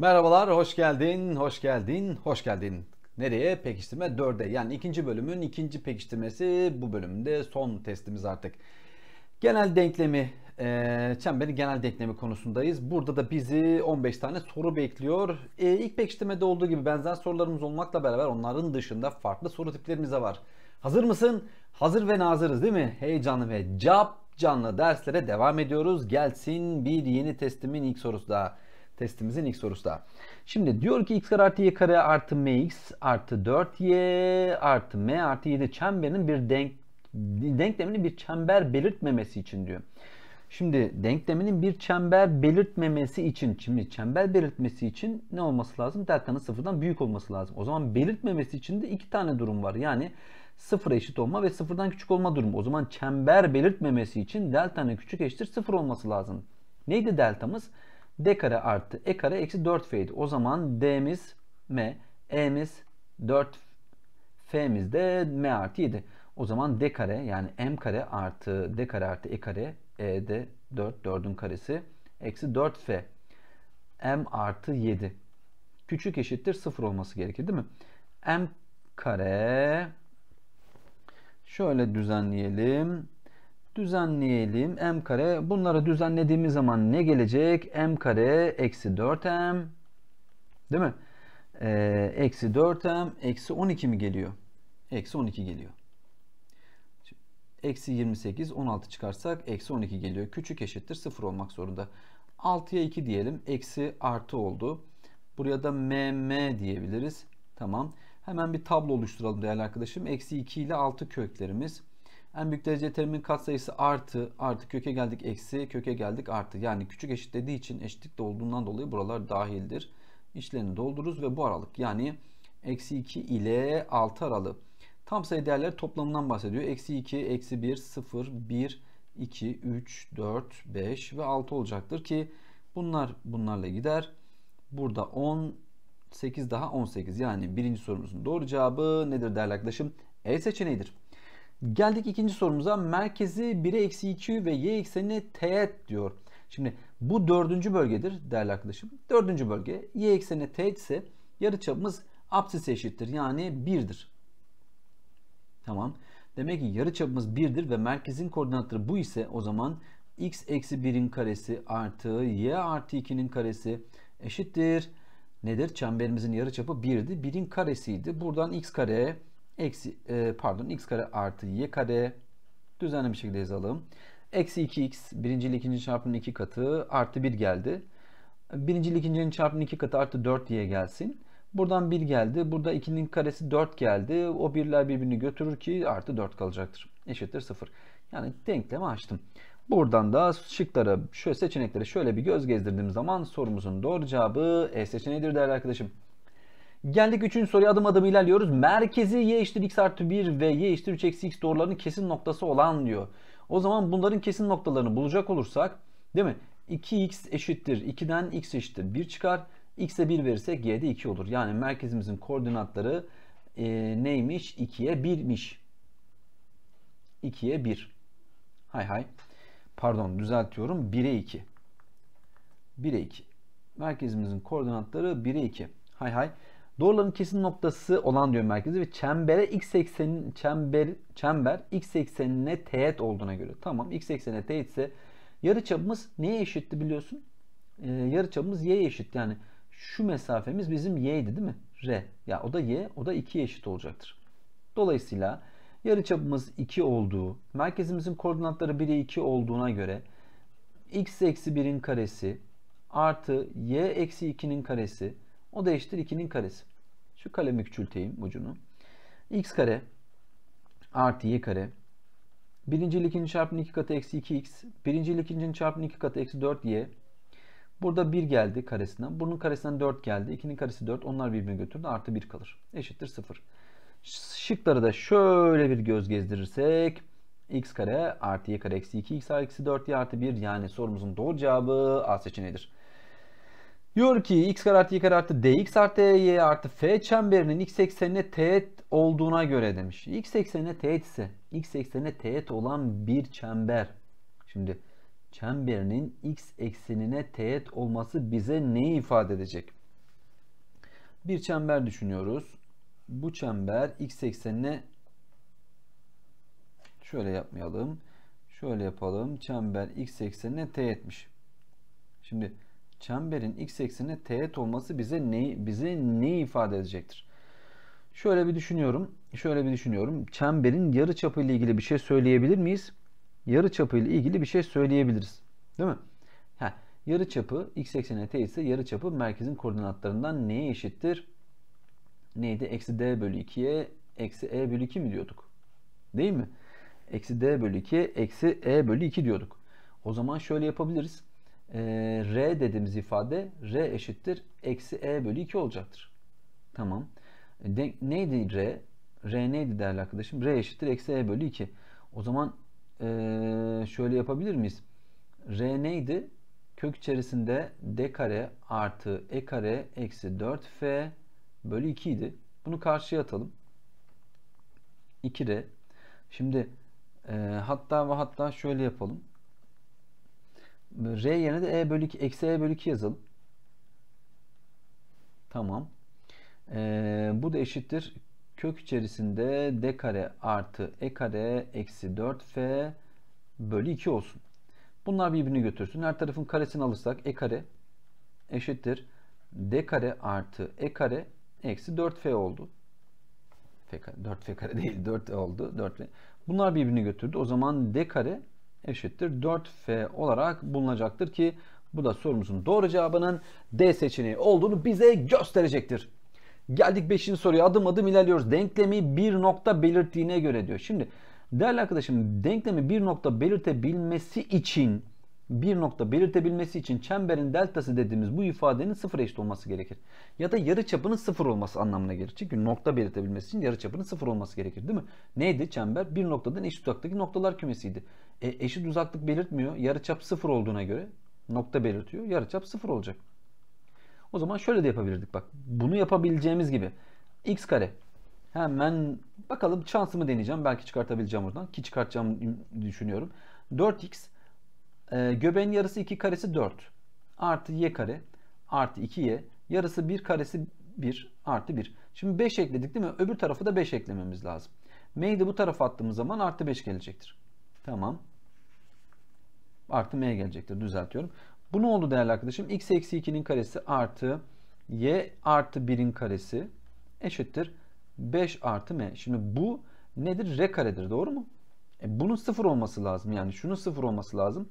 Merhabalar, hoş geldin, hoş geldin, hoş geldin. Nereye? Pekiştirme 4'e. Yani ikinci bölümün ikinci pekiştirmesi bu bölümde son testimiz artık. Genel denklemi, e, çemberin genel denklemi konusundayız. Burada da bizi 15 tane soru bekliyor. E, ilk pekiştirmede olduğu gibi benzer sorularımız olmakla beraber onların dışında farklı soru tiplerimiz de var. Hazır mısın? Hazır ve nazırız değil mi? Heyecanlı ve cap canlı derslere devam ediyoruz. Gelsin bir yeni testimin ilk sorusu daha. Testimizin ilk sorusu da. Şimdi diyor ki x kare artı y kare artı mx artı 4y artı m artı 7 çemberinin bir denk denklemini bir çember belirtmemesi için diyor. Şimdi denkleminin bir çember belirtmemesi için şimdi çember belirtmesi için ne olması lazım? Delta'nın sıfırdan büyük olması lazım. O zaman belirtmemesi için de iki tane durum var. Yani sıfıra eşit olma ve sıfırdan küçük olma durumu. O zaman çember belirtmemesi için delta'nın küçük eşittir sıfır olması lazım. Neydi deltamız? D kare artı E kare eksi 4F'ydi. O zaman D'miz M, E'miz 4, F'miz de M artı 7. O zaman D kare yani M kare artı D kare artı E kare E de 4, 4'ün karesi eksi 4F. M artı 7. Küçük eşittir 0 olması gerekir değil mi? M kare şöyle düzenleyelim düzenleyelim. m kare. Bunları düzenlediğimiz zaman ne gelecek? m kare eksi 4m değil mi? Ee, eksi 4m eksi 12 mi geliyor? Eksi 12 geliyor. Eksi 28 16 çıkarsak eksi 12 geliyor. Küçük eşittir 0 olmak zorunda. 6'ya 2 diyelim. Eksi artı oldu. Buraya da mm diyebiliriz. Tamam. Hemen bir tablo oluşturalım değerli arkadaşım. Eksi 2 ile 6 köklerimiz. En büyük derece terimin katsayısı artı, artı köke geldik eksi, köke geldik artı. Yani küçük eşit dediği için eşitlik de olduğundan dolayı buralar dahildir. İçlerini doldururuz ve bu aralık yani eksi 2 ile 6 aralığı. Tam sayı değerleri toplamından bahsediyor. Eksi 2, eksi 1, 0, 1, 2, 3, 4, 5 ve 6 olacaktır ki bunlar bunlarla gider. Burada 10, 8 daha 18 yani birinci sorumuzun doğru cevabı nedir değerli arkadaşım? E seçeneğidir. Geldik ikinci sorumuza. Merkezi 1'e eksi 2 ve y ekseni teğet diyor. Şimdi bu dördüncü bölgedir değerli arkadaşım. Dördüncü bölge y ekseni teğet ise yarıçapımız apsise eşittir. Yani 1'dir. Tamam. Demek ki yarıçapımız 1'dir ve merkezin koordinatları bu ise o zaman x eksi 1'in karesi artı y artı 2'nin karesi eşittir. Nedir? Çemberimizin yarıçapı 1'di. 1'in karesiydi. Buradan x kare eksi e, pardon x kare artı y kare düzenli bir şekilde yazalım. Eksi 2x birinci ile ikinci çarpımın iki katı artı 1 geldi. Birinci ikincinin çarpımının iki katı artı 4 diye gelsin. Buradan 1 geldi. Burada 2'nin karesi 4 geldi. O birler birbirini götürür ki artı 4 kalacaktır. Eşittir 0. Yani denklemi açtım. Buradan da şıklara, şöyle seçeneklere şöyle bir göz gezdirdiğim zaman sorumuzun doğru cevabı E seçeneğidir değerli arkadaşım. Geldik 3. soruya adım adım ilerliyoruz. Merkezi y eşittir x artı 1 ve y eşittir 3 eksi x doğrularının kesin noktası olan diyor. O zaman bunların kesin noktalarını bulacak olursak değil mi? 2x eşittir 2'den x eşittir 1 çıkar. x'e 1 verirsek y'de 2 olur. Yani merkezimizin koordinatları e, neymiş? 2'ye 1'miş. 2'ye 1. Hay hay. Pardon düzeltiyorum. 1'e 2. 1'e 2. Merkezimizin koordinatları 1'e 2. Hay hay. Doğruların kesim noktası olan diyor merkezi ve çembere x eksenin çember çember x eksenine teğet olduğuna göre. Tamam x eksenine teğet ise yarıçapımız neye eşitti biliyorsun? Ee, yarıçapımız y'ye eşit. Yani şu mesafemiz bizim y'ydi değil mi? R. Ya o da y, o da 2'ye eşit olacaktır. Dolayısıyla yarıçapımız 2 olduğu, merkezimizin koordinatları 1'e 2 olduğuna göre x eksi 1'in karesi artı y eksi 2'nin karesi o da eşittir 2'nin karesi. Şu kalemi küçülteyim ucunu. x kare artı y kare. Birinci ikincinin ikinci iki katı eksi 2x. Birinci ikincinin çarpımın iki katı eksi 4y. Burada 1 geldi karesinden. Bunun karesinden 4 geldi. 2'nin karesi 4. Onlar birbirine götürdü. Artı 1 kalır. Eşittir 0. Şıkları da şöyle bir göz gezdirirsek x kare artı y kare eksi 2 x artı eksi 4 y artı 1 yani sorumuzun doğru cevabı A seçeneğidir. Diyor ki x kare artı y kare artı dx artı y artı f çemberinin x eksenine teğet olduğuna göre demiş. X eksenine teğet ise x eksenine teğet olan bir çember. Şimdi çemberinin x eksenine teğet olması bize neyi ifade edecek? Bir çember düşünüyoruz. Bu çember x eksenine şöyle yapmayalım. Şöyle yapalım. Çember x eksenine teğetmiş. Şimdi çemberin x eksenine teğet olması bize ne bize ne ifade edecektir? Şöyle bir düşünüyorum. Şöyle bir düşünüyorum. Çemberin yarı çapı ile ilgili bir şey söyleyebilir miyiz? Yarı çapı ile ilgili bir şey söyleyebiliriz. Değil mi? Ha, yarı çapı x eksenine teğet ise yarı çapı merkezin koordinatlarından neye eşittir? Neydi? Eksi d bölü 2'ye eksi e bölü 2 mi diyorduk? Değil mi? Eksi d bölü 2 eksi e bölü 2 diyorduk. O zaman şöyle yapabiliriz e, R dediğimiz ifade R eşittir eksi E bölü 2 olacaktır. Tamam. E, de, neydi R? R neydi değerli arkadaşım? R eşittir eksi E bölü 2. O zaman e, şöyle yapabilir miyiz? R neydi? Kök içerisinde D kare artı E kare eksi 4F bölü 2 idi. Bunu karşıya atalım. 2R. Şimdi e, hatta ve hatta şöyle yapalım. R yerine de E bölü 2, eksi E bölü 2 yazalım. Tamam. Ee, bu da eşittir. Kök içerisinde D kare artı E kare eksi 4F bölü 2 olsun. Bunlar birbirini götürsün. Her tarafın karesini alırsak E kare eşittir. D kare artı E kare eksi 4F oldu. 4F kare değil 4 e oldu. 4F. Bunlar birbirini götürdü. O zaman D kare eşittir 4F olarak bulunacaktır ki bu da sorumuzun doğru cevabının D seçeneği olduğunu bize gösterecektir. Geldik 5. soruya adım adım ilerliyoruz. Denklemi bir nokta belirttiğine göre diyor. Şimdi değerli arkadaşım denklemi bir nokta belirtebilmesi için bir nokta belirtebilmesi için çemberin deltası dediğimiz bu ifadenin sıfır eşit olması gerekir. Ya da yarı çapının sıfır olması anlamına gelir. Çünkü nokta belirtebilmesi için yarı çapının sıfır olması gerekir değil mi? Neydi çember? Bir noktadan eşit uzaktaki noktalar kümesiydi. E, eşit uzaklık belirtmiyor. Yarı çap sıfır olduğuna göre nokta belirtiyor. Yarı çap sıfır olacak. O zaman şöyle de yapabilirdik bak. Bunu yapabileceğimiz gibi. x kare Hemen bakalım şansımı deneyeceğim. Belki çıkartabileceğim buradan. Ki çıkartacağımı düşünüyorum. 4x e, göbeğin yarısı 2 karesi 4. Artı y kare artı 2y. Yarısı 1 karesi 1 artı 1. Şimdi 5 ekledik değil mi? Öbür tarafı da 5 eklememiz lazım. M'yi de bu tarafa attığımız zaman artı 5 gelecektir. Tamam. Artı m gelecektir. Düzeltiyorum. Bu ne oldu değerli arkadaşım? x eksi 2'nin karesi artı y artı 1'in karesi eşittir 5 artı m. Şimdi bu nedir? R karedir. Doğru mu? E bunun sıfır olması lazım. Yani şunun sıfır olması lazım.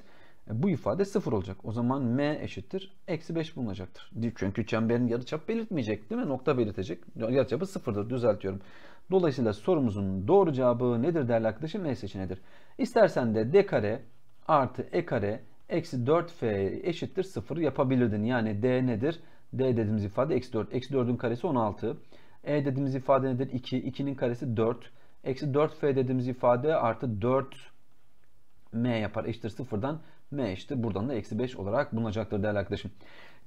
E, bu ifade sıfır olacak. O zaman m eşittir. Eksi 5 bulunacaktır. Çünkü çemberin yarı çap belirtmeyecek değil mi? Nokta belirtecek. Yarı çapı sıfırdır. Düzeltiyorum. Dolayısıyla sorumuzun doğru cevabı nedir değerli arkadaşım? M seçeneğidir. İstersen de d kare artı e kare eksi 4f eşittir 0 yapabilirdin. Yani d nedir? d dediğimiz ifade eksi 4. Eksi 4'ün karesi 16. e dediğimiz ifade nedir? 2. 2'nin karesi 4. Eksi 4f dediğimiz ifade artı 4 m yapar. Eşittir 0'dan M eşittir. Buradan da eksi 5 olarak bulunacaktır değerli arkadaşım.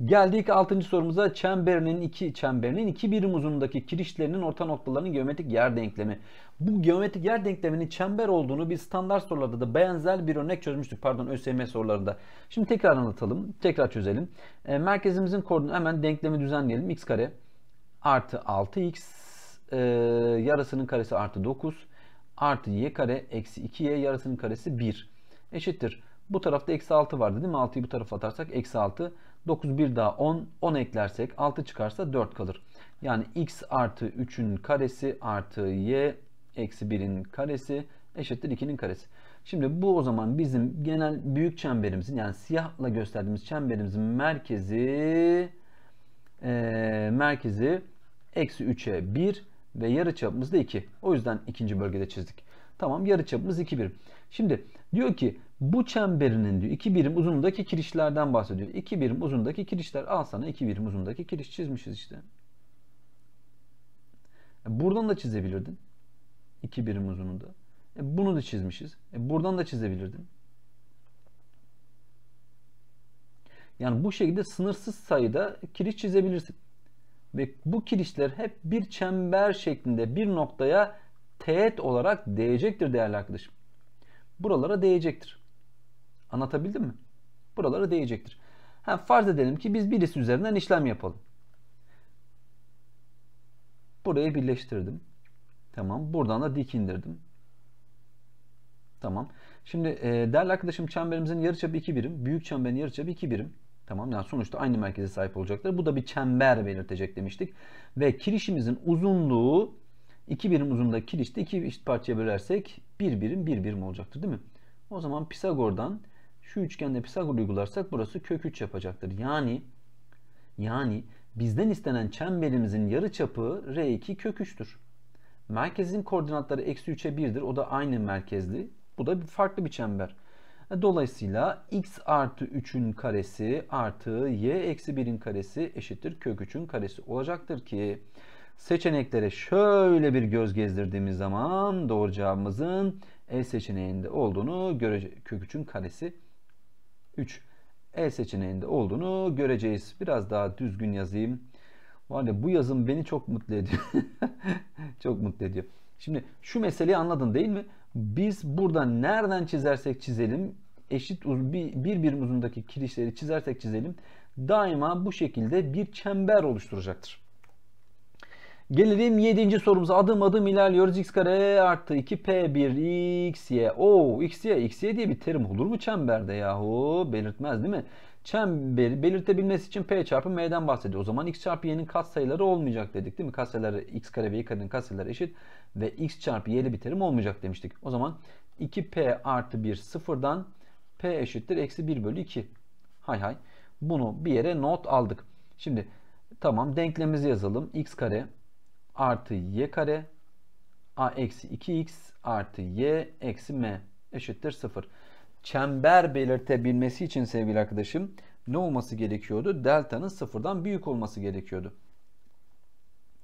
Geldik 6. sorumuza. Çemberinin 2 çemberinin 2 birim uzunluğundaki kirişlerinin orta noktalarının geometrik yer denklemi. Bu geometrik yer denkleminin çember olduğunu bir standart sorularda da benzer bir örnek çözmüştük. Pardon ÖSYM sorularında. Şimdi tekrar anlatalım. Tekrar çözelim. E, merkezimizin koordinatı hemen denklemi düzenleyelim. x kare artı 6x e, yarısının karesi artı 9 artı y kare eksi 2y yarısının karesi 1 eşittir. Bu tarafta eksi 6 vardı değil mi? 6'yı bu tarafa atarsak eksi 6. 9 1 daha 10. 10 eklersek 6 çıkarsa 4 kalır. Yani x artı 3'ün karesi artı y eksi 1'in karesi eşittir 2'nin karesi. Şimdi bu o zaman bizim genel büyük çemberimizin yani siyahla gösterdiğimiz çemberimizin merkezi e, merkezi eksi 3'e 1 ve yarı çapımız da 2. O yüzden ikinci bölgede çizdik. Tamam yarı çapımız 2 1 Şimdi diyor ki bu çemberinin diyor 2 birim uzundaki kirişlerden bahsediyor. İki birim uzundaki kirişler. Al sana 2 birim uzundaki kiriş çizmişiz işte. E, buradan da çizebilirdin. 2 birim uzunluğunda. E bunu da çizmişiz. E buradan da çizebilirdin. Yani bu şekilde sınırsız sayıda kiriş çizebilirsin. Ve bu kirişler hep bir çember şeklinde bir noktaya teğet olarak değecektir değerli arkadaşım. Buralara değecektir. Anlatabildim mi? Buralara değecektir. Ha, farz edelim ki biz birisi üzerinden işlem yapalım. Burayı birleştirdim. Tamam. Buradan da dik indirdim. Tamam. Şimdi e, değerli arkadaşım çemberimizin yarıçapı 2 birim. Büyük çemberin yarıçapı 2 birim. Tamam yani sonuçta aynı merkeze sahip olacaklar. Bu da bir çember belirtecek demiştik. Ve kirişimizin uzunluğu 2 birim uzunluğunda kirişte 2 eşit parçaya bölersek 1 birim 1 birim olacaktır değil mi? O zaman Pisagor'dan şu üçgende Pisagor uygularsak burası kök 3 yapacaktır. Yani yani bizden istenen çemberimizin yarıçapı R2 kök 3'tür. Merkezin koordinatları eksi 3'e 1'dir. O da aynı merkezli. Bu da farklı bir çember. E, dolayısıyla x artı 3'ün karesi artı y eksi 1'in karesi eşittir kök 3'ün karesi olacaktır ki seçeneklere şöyle bir göz gezdirdiğimiz zaman doğru cevabımızın E seçeneğinde olduğunu göreceğiz. Kök 3'ün karesi 3 E seçeneğinde olduğunu göreceğiz. Biraz daha düzgün yazayım. Var bu yazım beni çok mutlu ediyor. çok mutlu ediyor. Şimdi şu meseleyi anladın değil mi? Biz burada nereden çizersek çizelim eşit uz bir, bir birim uzundaki kirişleri çizersek çizelim daima bu şekilde bir çember oluşturacaktır. Gelelim 7. sorumuza. Adım adım ilerliyoruz. x kare artı 2p1 x xy. Oo x y diye bir terim olur mu çemberde yahu? Belirtmez değil mi? çember belirtebilmesi için p çarpı m'den bahsediyor. O zaman x çarpı y'nin katsayıları olmayacak dedik değil mi? Katsayıları x kare ve y karenin katsayıları eşit ve x çarpı y'li bir terim olmayacak demiştik. O zaman 2p artı 1 sıfırdan p eşittir eksi 1 bölü 2. Hay hay. Bunu bir yere not aldık. Şimdi tamam denklemimizi yazalım. x kare artı y kare a eksi 2x artı y eksi m eşittir 0. Çember belirtebilmesi için sevgili arkadaşım ne olması gerekiyordu? Delta'nın sıfırdan büyük olması gerekiyordu.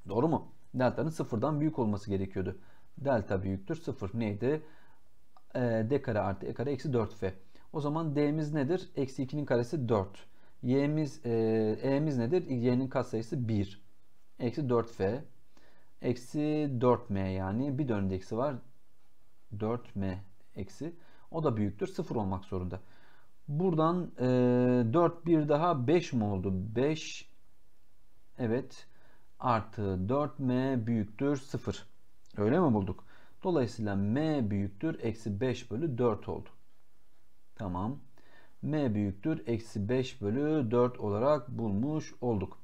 Doğru mu? Delta'nın sıfırdan büyük olması gerekiyordu. Delta büyüktür 0. Neydi? E, d kare artı e kare eksi 4f. O zaman d'miz nedir? Eksi 2'nin karesi 4. Y'miz, e, e'miz nedir? Y'nin katsayısı 1. Eksi 4f Eksi 4m yani bir de eksi var. 4m eksi. O da büyüktür. 0 olmak zorunda. Buradan e, 4 bir daha 5 mi oldu? 5 evet artı 4m büyüktür 0. Öyle mi bulduk? Dolayısıyla m büyüktür eksi 5 bölü 4 oldu. Tamam. m büyüktür eksi 5 bölü 4 olarak bulmuş olduk.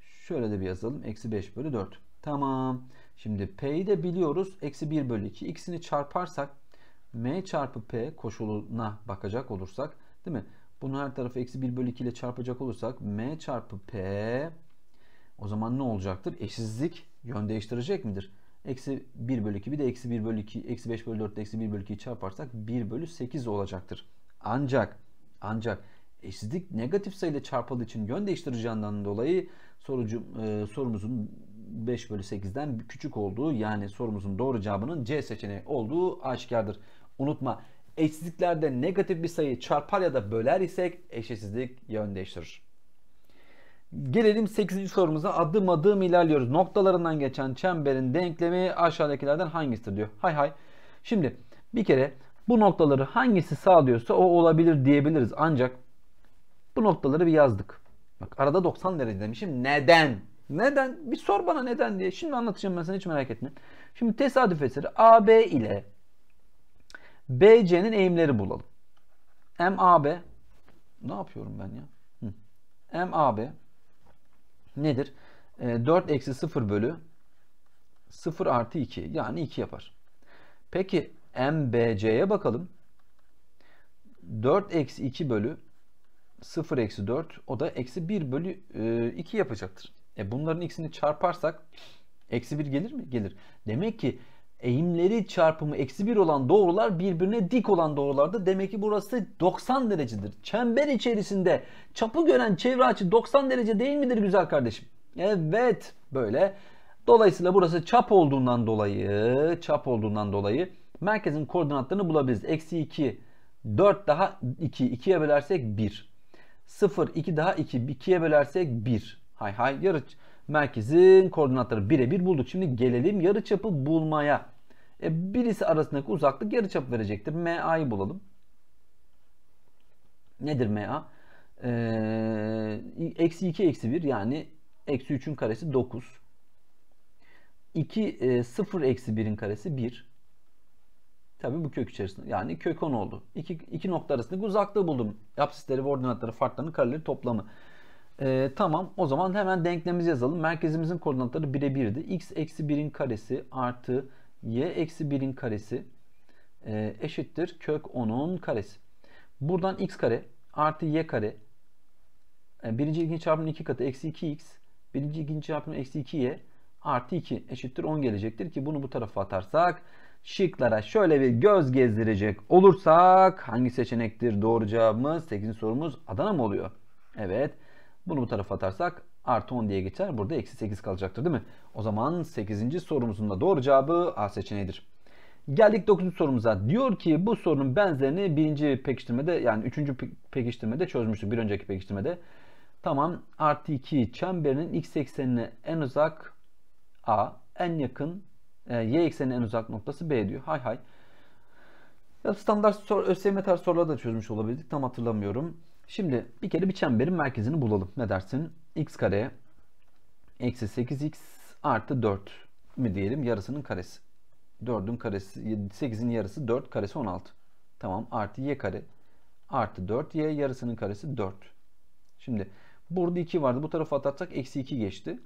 Şöyle de bir yazalım. Eksi 5 bölü 4. Tamam. Şimdi P'yi de biliyoruz. Eksi 1 bölü 2. İkisini çarparsak M çarpı P koşuluna bakacak olursak değil mi? Bunu her tarafı eksi 1 bölü 2 ile çarpacak olursak M çarpı P o zaman ne olacaktır? Eşsizlik yön değiştirecek midir? Eksi 1 bölü 2 bir de eksi 1 bölü 2 eksi 5 bölü 4 eksi 1 bölü 2'yi çarparsak 1 bölü 8 olacaktır. Ancak ancak eşsizlik negatif sayıyla çarpıldığı için yön değiştireceğinden dolayı sorucu, e, sorumuzun 5 bölü 8'den küçük olduğu yani sorumuzun doğru cevabının C seçeneği olduğu aşikardır. Unutma eşsizliklerde negatif bir sayı çarpar ya da böler isek eşitsizlik yön değiştirir. Gelelim 8. sorumuza adım adım ilerliyoruz. Noktalarından geçen çemberin denklemi aşağıdakilerden hangisidir diyor. Hay hay. Şimdi bir kere bu noktaları hangisi sağlıyorsa o olabilir diyebiliriz. Ancak bu noktaları bir yazdık. Bak arada 90 derece demişim. Neden? Neden? Bir sor bana neden diye. Şimdi anlatacağım ben sana hiç merak etme. Şimdi tesadüf eseri AB ile BC'nin eğimleri bulalım. MAB ne yapıyorum ben ya? MAB nedir? E, 4 eksi 0 bölü 0 artı 2 yani 2 yapar. Peki MBC'ye bakalım. 4 eksi 2 bölü 0 eksi 4 o da eksi 1 bölü e, 2 yapacaktır. E bunların ikisini çarparsak eksi 1 gelir mi? Gelir. Demek ki eğimleri çarpımı eksi 1 olan doğrular birbirine dik olan doğrulardı. Demek ki burası 90 derecedir. Çember içerisinde çapı gören çevre açı 90 derece değil midir güzel kardeşim? Evet böyle. Dolayısıyla burası çap olduğundan dolayı çap olduğundan dolayı merkezin koordinatlarını bulabiliriz. Eksi 2 4 daha 2 2'ye bölersek 1 0 2 daha 2 2'ye bölersek 1 Hay hay yarı merkezin koordinatları birebir bulduk. Şimdi gelelim yarıçapı bulmaya. E, birisi arasındaki uzaklık yarıçap verecektir. MA'yı bulalım. Nedir MA? E, eksi 2 eksi 1 yani eksi 3'ün karesi 9. 2 e, 0 eksi 1'in karesi 1. Tabii bu kök içerisinde yani kök 10 oldu. İki, iki nokta arasındaki uzaklığı buldum. Yapsisleri, ve ordinatları farklarının kareleri toplamı. E, tamam o zaman hemen denklemimizi yazalım. Merkezimizin koordinatları 1'e 1'di. x eksi 1'in karesi artı y eksi 1'in karesi e, eşittir kök 10'un karesi. Buradan x kare artı y kare e, birinci ilginç çarpımın 2 katı eksi 2x birinci ilginç çarpımın eksi 2y artı 2 eşittir 10 gelecektir ki bunu bu tarafa atarsak şıklara şöyle bir göz gezdirecek olursak hangi seçenektir doğru cevabımız 8. sorumuz Adana mı oluyor? Evet. Bunu bu tarafa atarsak artı 10 diye geçer. Burada eksi 8 kalacaktır değil mi? O zaman 8. sorumuzun da doğru cevabı A seçeneğidir. Geldik 9. sorumuza. Diyor ki bu sorunun benzerini birinci pekiştirmede yani 3. pekiştirmede çözmüştük. Bir önceki pekiştirmede. Tamam artı 2 çemberinin x eksenine en uzak A en yakın e, y eksenine en uzak noktası B diyor. Hay hay. Ya standart sor, ÖSYM tarzı soruları da çözmüş olabildik. Tam hatırlamıyorum. Şimdi bir kere bir çemberin merkezini bulalım. Ne dersin? x kare eksi 8x artı 4 mi diyelim yarısının karesi. 4'ün karesi 8'in yarısı 4 karesi 16. Tamam artı y kare artı 4y yarısının karesi 4. Şimdi burada 2 vardı bu tarafa atarsak eksi 2 geçti.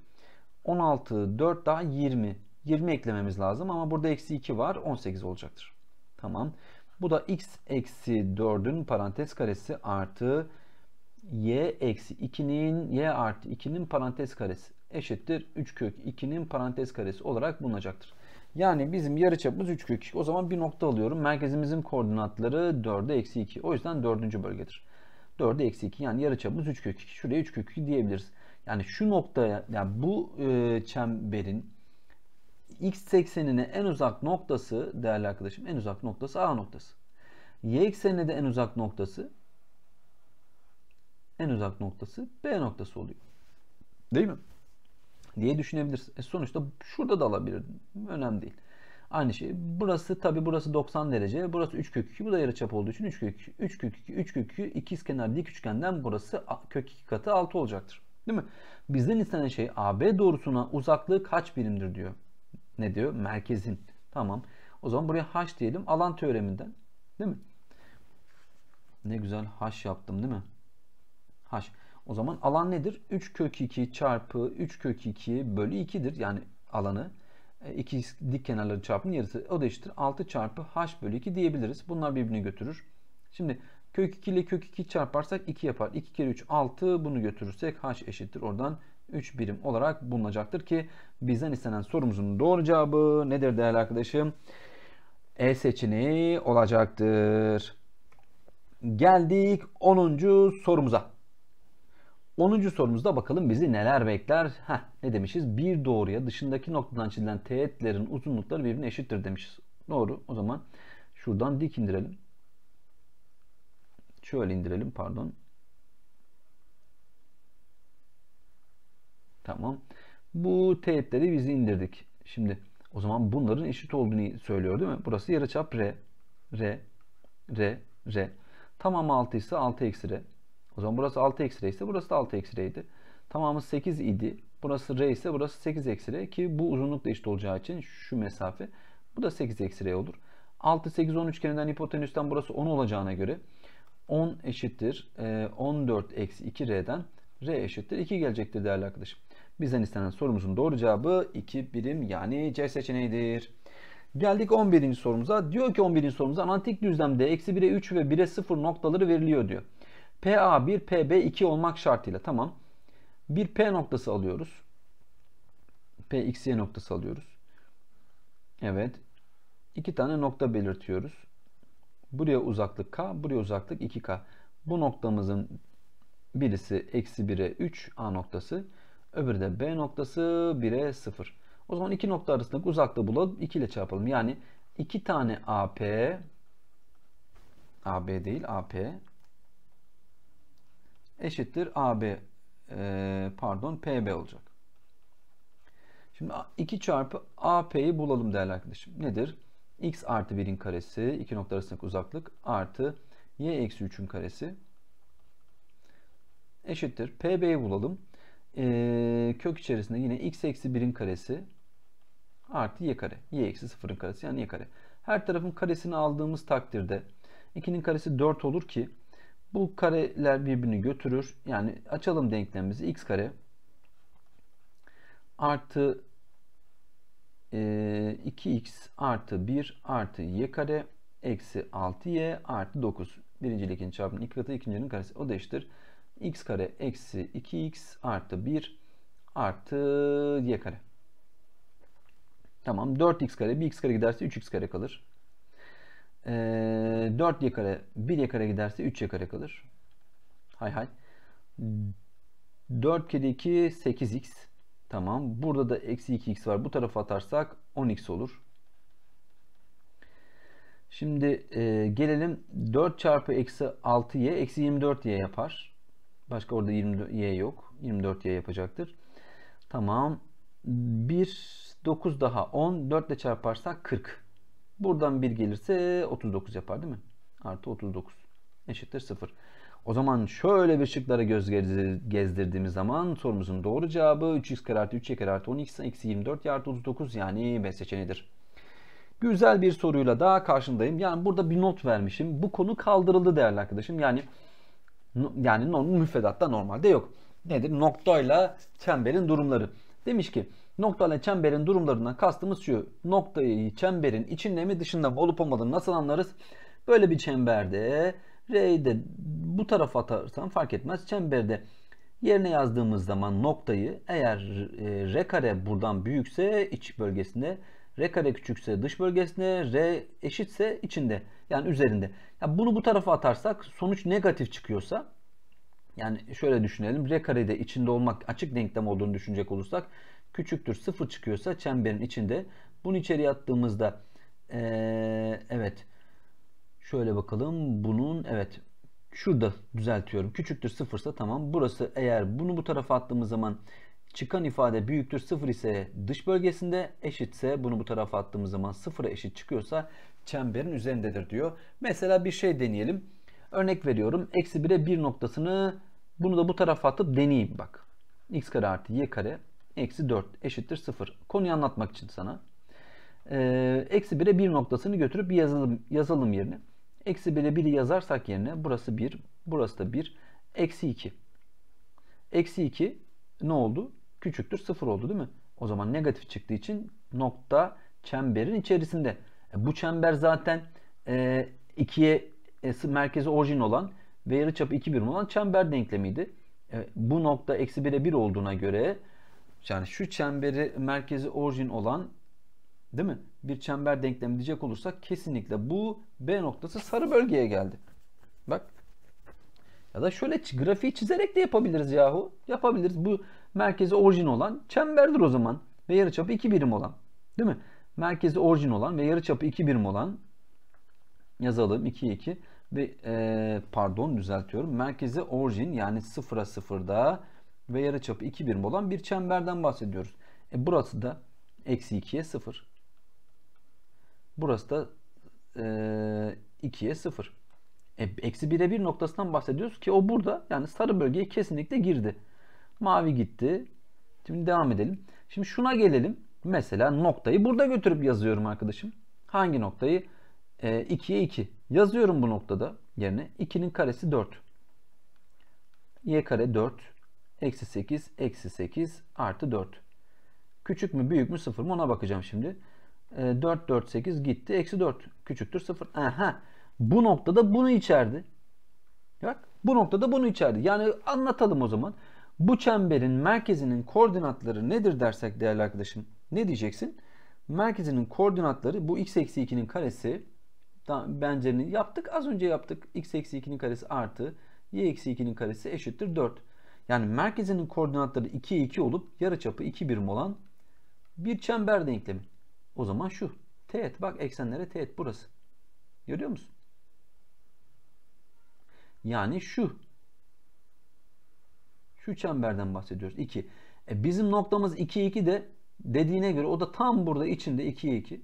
16 4 daha 20. 20 eklememiz lazım ama burada eksi 2 var 18 olacaktır. Tamam. Bu da x eksi 4'ün parantez karesi artı y eksi 2'nin y artı 2'nin parantez karesi eşittir 3 kök 2'nin parantez karesi olarak bulunacaktır. Yani bizim yarıçapımız 3 kök 2. O zaman bir nokta alıyorum. Merkezimizin koordinatları 4'e eksi 2. O yüzden 4. bölgedir. 4'e eksi 2 yani yarıçapımız 3 kök 2. Şuraya 3 kök 2 diyebiliriz. Yani şu noktaya yani bu e, çemberin x eksenine en uzak noktası değerli arkadaşım en uzak noktası A noktası. Y eksenine de en uzak noktası en uzak noktası B noktası oluyor. Değil mi? Diye düşünebilirsin. E sonuçta şurada da alabilirdin. Önemli değil. Aynı şey. Burası tabi burası 90 derece. Burası 3 kök 2. Bu da yarıçap olduğu için 3 kök 2. 3 kök 2. 3 kök 2 kenar dik üçgenden burası kök 2 katı 6 olacaktır. Değil mi? Bizden istenen şey AB doğrusuna uzaklığı kaç birimdir diyor ne diyor? Merkezin. Tamam. O zaman buraya h diyelim. Alan teoreminden. Değil mi? Ne güzel h yaptım değil mi? h. O zaman alan nedir? 3 kök 2 çarpı 3 kök 2 bölü 2'dir. Yani alanı. E, iki dik kenarları çarpımın yarısı. O da eşittir. 6 çarpı h bölü 2 diyebiliriz. Bunlar birbirini götürür. Şimdi kök 2 ile kök 2 çarparsak 2 yapar. 2 kere 3 6 bunu götürürsek h eşittir. Oradan 3 birim olarak bulunacaktır ki bizden istenen sorumuzun doğru cevabı nedir değerli arkadaşım? E seçeneği olacaktır. Geldik 10. sorumuza. 10. sorumuzda bakalım bizi neler bekler? Heh, ne demişiz? Bir doğruya dışındaki noktadan çizilen teğetlerin uzunlukları birbirine eşittir demişiz. Doğru. O zaman şuradan dik indirelim. Şöyle indirelim pardon. Tamam. Bu teğetleri biz indirdik. Şimdi o zaman bunların eşit olduğunu söylüyor değil mi? Burası yarıçap R. R. R. R. Tamam, 6 ise 6 eksi R. O zaman burası 6 eksi R ise burası da 6 eksi R'ydi. Tamamı 8 idi. Burası R ise burası 8 eksi R ki bu uzunlukla eşit olacağı için şu mesafe bu da 8 eksi R olur. 6, 8, 10 üçgeninden hipotenüsten burası 10 olacağına göre 10 eşittir 14 eksi 2R'den R eşittir 2 gelecektir değerli arkadaşım. Bizden istenen sorumuzun doğru cevabı 2 birim yani C seçeneğidir. Geldik 11. sorumuza. Diyor ki 11. sorumuza analitik düzlemde eksi 1'e 3 ve 1'e 0 noktaları veriliyor diyor. PA1, PB2 olmak şartıyla tamam. Bir P noktası alıyoruz. PXY noktası alıyoruz. Evet. İki tane nokta belirtiyoruz. Buraya uzaklık K, buraya uzaklık 2K. Bu noktamızın birisi eksi 1'e 3 A noktası. Öbürü de B noktası 1'e 0. O zaman iki nokta arasındaki uzaklığı bulalım. 2 ile çarpalım. Yani 2 tane AP AB değil AP eşittir AB e, pardon PB olacak. Şimdi 2 çarpı AP'yi bulalım değerli arkadaşım. Nedir? X artı 1'in karesi iki nokta arasındaki uzaklık artı Y eksi 3'ün karesi eşittir. PB'yi bulalım e, kök içerisinde yine x eksi 1'in karesi artı y kare. y eksi 0'ın karesi yani y kare. Her tarafın karesini aldığımız takdirde 2'nin karesi 4 olur ki bu kareler birbirini götürür. Yani açalım denklemimizi x kare artı e, 2x artı 1 artı y kare eksi 6y artı 9. Birinciyle ikinci çarpımın iki katı ikincinin karesi o da eşittir x kare eksi 2x artı 1 artı y kare. Tamam 4x kare 1x kare giderse 3x kare kalır. Ee, 4y kare 1y kare giderse 3y kare kalır. Hay hay. 4 kere 2 8x. Tamam. Burada da eksi 2x var. Bu tarafa atarsak 10x olur. Şimdi e, gelelim 4 çarpı eksi 6y eksi 24y yapar. Başka orada 24 y yok. 24Y yapacaktır. Tamam. 1, 9 daha 10. 4 ile çarparsak 40. Buradan 1 gelirse 39 yapar değil mi? Artı 39 eşittir 0. O zaman şöyle bir şıklara göz gezdirdiğimiz zaman sorumuzun doğru cevabı 3x kare artı 3y kare artı 12 eksi 24 artı 39 yani B seçeneğidir. Güzel bir soruyla daha karşındayım. Yani burada bir not vermişim. Bu konu kaldırıldı değerli arkadaşım. Yani yani müfredatta normalde yok. Nedir? Noktayla çemberin durumları. Demiş ki noktayla çemberin durumlarından kastımız şu. Noktayı çemberin içinde mi dışında mı olup olmadığını nasıl anlarız? Böyle bir çemberde R'yi bu tarafa atarsan fark etmez. Çemberde yerine yazdığımız zaman noktayı eğer e, R kare buradan büyükse iç bölgesinde, R kare küçükse dış bölgesinde, R eşitse içinde. Yani üzerinde. Ya bunu bu tarafa atarsak sonuç negatif çıkıyorsa yani şöyle düşünelim. R karede içinde olmak açık denklem olduğunu düşünecek olursak küçüktür sıfır çıkıyorsa çemberin içinde. Bunu içeriye attığımızda ee, evet şöyle bakalım bunun evet şurada düzeltiyorum. Küçüktür sıfırsa tamam. Burası eğer bunu bu tarafa attığımız zaman Çıkan ifade büyüktür 0 ise dış bölgesinde eşitse bunu bu tarafa attığımız zaman 0'a eşit çıkıyorsa çemberin üzerindedir diyor. Mesela bir şey deneyelim. Örnek veriyorum. Eksi 1'e 1 noktasını bunu da bu tarafa atıp deneyeyim bak. x kare artı y kare eksi 4 eşittir 0. Konuyu anlatmak için sana. Ee, eksi 1'e 1 noktasını götürüp yazalım, yazalım yerine. Eksi 1'e 1'i yazarsak yerine burası 1, burası da 1. Eksi 2. Eksi 2 ne oldu? küçüktür sıfır oldu değil mi? O zaman negatif çıktığı için nokta çemberin içerisinde. E, bu çember zaten e, ikiye e, merkezi orijin olan ve yarıçapı 2 birim olan çember denklemiydi. E, bu nokta eksi 1'e 1 olduğuna göre yani şu çemberi merkezi orijin olan değil mi? Bir çember denklemi diyecek olursak kesinlikle bu B noktası sarı bölgeye geldi. Bak. Ya da şöyle grafiği çizerek de yapabiliriz yahu. Yapabiliriz. Bu Merkezi orijin olan çemberdir o zaman. Ve yarıçapı 2 birim olan. Değil mi? Merkezi orijin olan ve yarıçapı 2 birim olan yazalım 2'ye 2 ve e, pardon düzeltiyorum. Merkezi orijin yani 0'a 0'da ve yarıçapı 2 birim olan bir çemberden bahsediyoruz. E, burası da eksi 2'ye 0. Burası da e, 2'ye 0. E, eksi 1'e 1 noktasından bahsediyoruz ki o burada yani sarı bölgeye kesinlikle girdi. Mavi gitti. Şimdi devam edelim. Şimdi şuna gelelim. Mesela noktayı burada götürüp yazıyorum arkadaşım. Hangi noktayı? E, 2'ye 2. Yazıyorum bu noktada yerine. 2'nin karesi 4. Y kare 4. Eksi 8. Eksi 8 artı 4. Küçük mü büyük mü sıfır mı? ona bakacağım şimdi. 4 4 8 gitti. Eksi 4 küçüktür 0. Aha. Bu noktada bunu içerdi. Bak bu noktada bunu içerdi. Yani anlatalım o zaman. Bu çemberin merkezinin koordinatları nedir dersek değerli arkadaşım ne diyeceksin? Merkezinin koordinatları bu x eksi 2'nin karesi benzerini yaptık. Az önce yaptık. x eksi 2'nin karesi artı y eksi 2'nin karesi eşittir 4. Yani merkezinin koordinatları 2'ye 2 olup yarıçapı 2 birim olan bir çember denklemi. O zaman şu. Teğet. Bak eksenlere teğet burası. Görüyor musun? Yani şu şu çemberden bahsediyoruz. 2. E bizim noktamız 2 2 de dediğine göre o da tam burada içinde 2 2.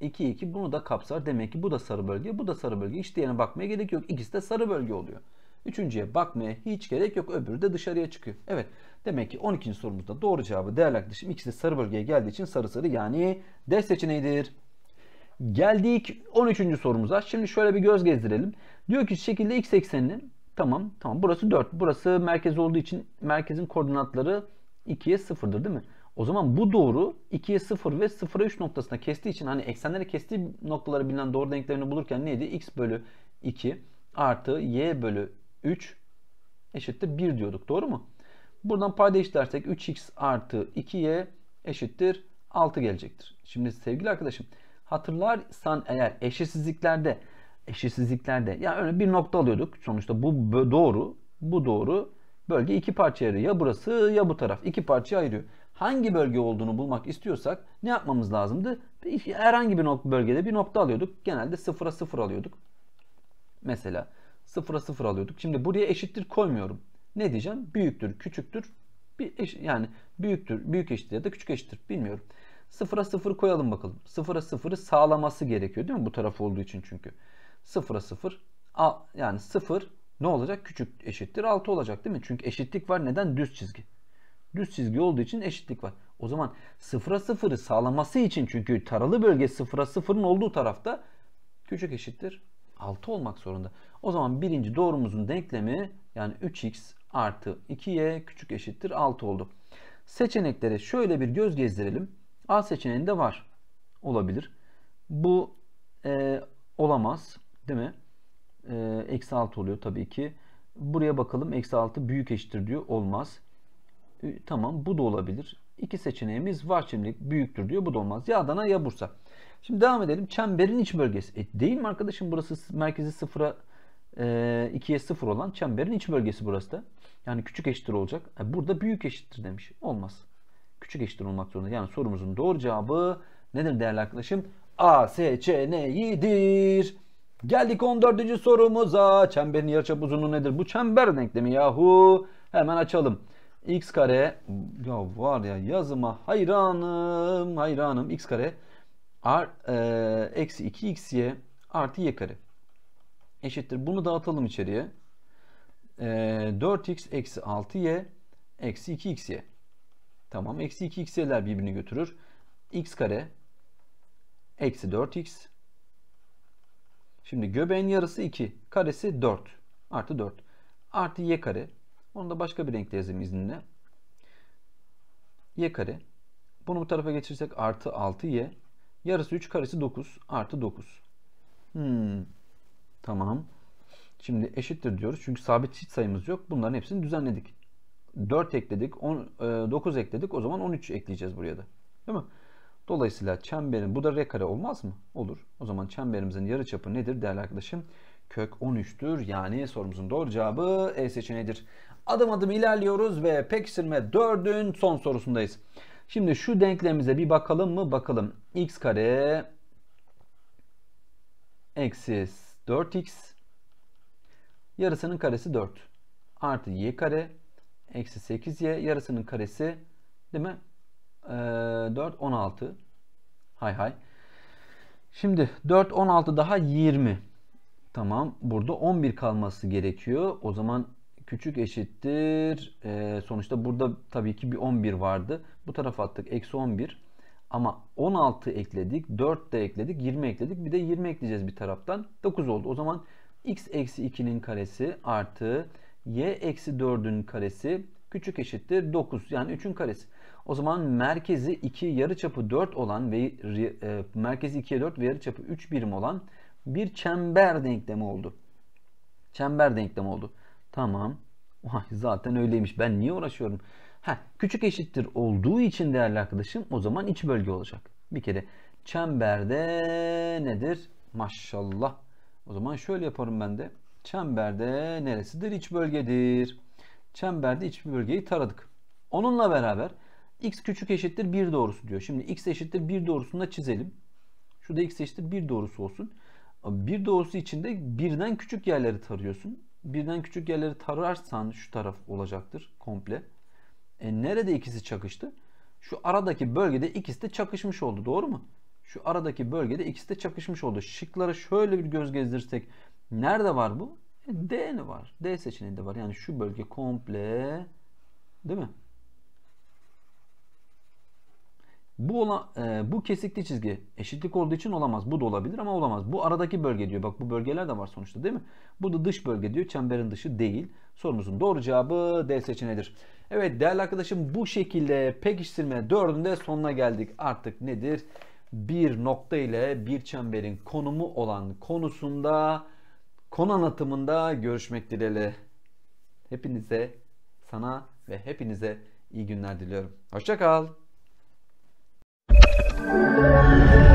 2 2 bunu da kapsar. Demek ki bu da sarı bölge, bu da sarı bölge. Hiç diğerine bakmaya gerek yok. İkisi de sarı bölge oluyor. Üçüncüye bakmaya hiç gerek yok. Öbürü de dışarıya çıkıyor. Evet. Demek ki 12. sorumuzda doğru cevabı değerli arkadaşım ikisi de sarı bölgeye geldiği için sarı sarı yani D seçeneğidir. Geldik 13. sorumuza. Şimdi şöyle bir göz gezdirelim. Diyor ki şekilde x ekseninin Tamam tamam burası 4. Burası merkez olduğu için merkezin koordinatları 2'ye 0'dır değil mi? O zaman bu doğru 2'ye 0 ve 0'a 3 noktasına kestiği için hani eksenleri kestiği noktaları bilinen doğru denklemini bulurken neydi? x bölü 2 artı y bölü 3 eşittir 1 diyorduk doğru mu? Buradan payda işlersek 3x artı 2y eşittir 6 gelecektir. Şimdi sevgili arkadaşım hatırlarsan eğer eşitsizliklerde eşitsizliklerde. Yani öyle bir nokta alıyorduk. Sonuçta bu doğru, bu doğru. Bölge iki parçaya ayırıyor. Ya burası ya bu taraf. iki parçaya ayırıyor. Hangi bölge olduğunu bulmak istiyorsak ne yapmamız lazımdı? Herhangi bir nokta bölgede bir nokta alıyorduk. Genelde sıfıra sıfır alıyorduk. Mesela sıfıra sıfır alıyorduk. Şimdi buraya eşittir koymuyorum. Ne diyeceğim? Büyüktür, küçüktür. Bir eş, yani büyüktür, büyük eşittir ya da küçük eşittir. Bilmiyorum. Sıfıra sıfır koyalım bakalım. Sıfıra sıfırı sağlaması gerekiyor değil mi? Bu taraf olduğu için çünkü. 0'a 0 a, yani 0 ne olacak? Küçük eşittir 6 olacak değil mi? Çünkü eşitlik var. Neden? Düz çizgi. Düz çizgi olduğu için eşitlik var. O zaman 0'a 0'ı sağlaması için çünkü taralı bölge 0'a 0'ın olduğu tarafta küçük eşittir 6 olmak zorunda. O zaman birinci doğrumuzun denklemi yani 3x artı 2y küçük eşittir 6 oldu. Seçeneklere şöyle bir göz gezdirelim. A seçeneğinde var. Olabilir. Bu e, olamaz. Değil mi? Ee, eksi 6 oluyor tabii ki. Buraya bakalım. Eksi 6 büyük eşittir diyor. Olmaz. E, tamam bu da olabilir. İki seçeneğimiz var şimdilik. Büyüktür diyor. Bu da olmaz. Ya Adana ya Bursa. Şimdi devam edelim. Çemberin iç bölgesi. E, değil mi arkadaşım? Burası merkezi sıfıra 2'ye e, 0 olan çemberin iç bölgesi burası da. Yani küçük eşittir olacak. E, burada büyük eşittir demiş. Olmaz. Küçük eşittir olmak zorunda. Yani sorumuzun doğru cevabı nedir değerli arkadaşım? A, S, Ç, N'yidir. Geldik 14. sorumuza. Çemberin yarıçap uzunluğu nedir? Bu çember denklemi yahu. Hemen açalım. X kare ya var ya yazıma hayranım hayranım x kare r e, eksi 2 x y artı y kare eşittir. Bunu dağıtalım içeriye. E, 4x eksi 6y eksi 2 x y. Tamam. Eksi 2xy'ler x birbirini götürür. x kare eksi 4x Şimdi göbeğin yarısı 2. Karesi 4. Artı 4. Artı y kare. Onu da başka bir renkle yazayım izninle. y kare. Bunu bu tarafa geçirsek artı 6y. Yarısı 3 karesi 9 artı 9. Hmm. Tamam. Şimdi eşittir diyoruz. Çünkü sabit çift sayımız yok. Bunların hepsini düzenledik. 4 ekledik. 10, 9 e, ekledik. O zaman 13 ekleyeceğiz buraya da. Değil mi? Dolayısıyla çemberin bu da r kare olmaz mı? Olur. O zaman çemberimizin yarıçapı nedir değerli arkadaşım? Kök 13'tür. Yani sorumuzun doğru cevabı E seçeneğidir. Adım adım ilerliyoruz ve pekiştirme 4'ün son sorusundayız. Şimdi şu denklemimize bir bakalım mı? Bakalım. x kare eksi 4x yarısının karesi 4 artı y kare eksi 8y yarısının karesi değil mi? 4, ee, 16. Hay hay. Şimdi 4, 16 daha 20. Tamam. Burada 11 kalması gerekiyor. O zaman küçük eşittir. Ee, sonuçta burada tabii ki bir 11 vardı. Bu tarafa attık. Eksi 11. Ama 16 ekledik. 4 de ekledik. 20 ekledik. Bir de 20 ekleyeceğiz bir taraftan. 9 oldu. O zaman x eksi 2'nin karesi artı y eksi 4'ün karesi küçük eşittir 9. Yani 3'ün karesi. O zaman merkezi 2 yarıçapı 4 olan ve e, merkezi 2'ye 4 ve yarıçapı 3 birim olan bir çember denklemi oldu. Çember denklemi oldu. Tamam. Vay, zaten öyleymiş. Ben niye uğraşıyorum? Ha, küçük eşittir olduğu için değerli arkadaşım o zaman iç bölge olacak. Bir kere çemberde nedir? Maşallah. O zaman şöyle yaparım ben de. Çemberde neresidir? İç bölgedir. Çemberde iç bölgeyi taradık. Onunla beraber x küçük eşittir 1 doğrusu diyor. Şimdi x eşittir 1 doğrusunu da çizelim. Şurada x eşittir 1 doğrusu olsun. 1 doğrusu içinde birden küçük yerleri tarıyorsun. Birden küçük yerleri tararsan şu taraf olacaktır komple. E nerede ikisi çakıştı? Şu aradaki bölgede ikisi de çakışmış oldu. Doğru mu? Şu aradaki bölgede ikisi de çakışmış oldu. Şıklara şöyle bir göz gezdirsek nerede var bu? E, D ne var. D seçeneği de var. Yani şu bölge komple değil mi? Bu olan, e, bu kesikli çizgi eşitlik olduğu için olamaz. Bu da olabilir ama olamaz. Bu aradaki bölge diyor. Bak bu bölgeler de var sonuçta değil mi? Bu da dış bölge diyor. Çemberin dışı değil. Sorumuzun doğru cevabı D seçeneğidir. Evet değerli arkadaşım bu şekilde pekiştirme dördünde sonuna geldik. Artık nedir? Bir nokta ile bir çemberin konumu olan konusunda konu anlatımında görüşmek dileğiyle. Hepinize sana ve hepinize iyi günler diliyorum. Hoşçakal. Thank you.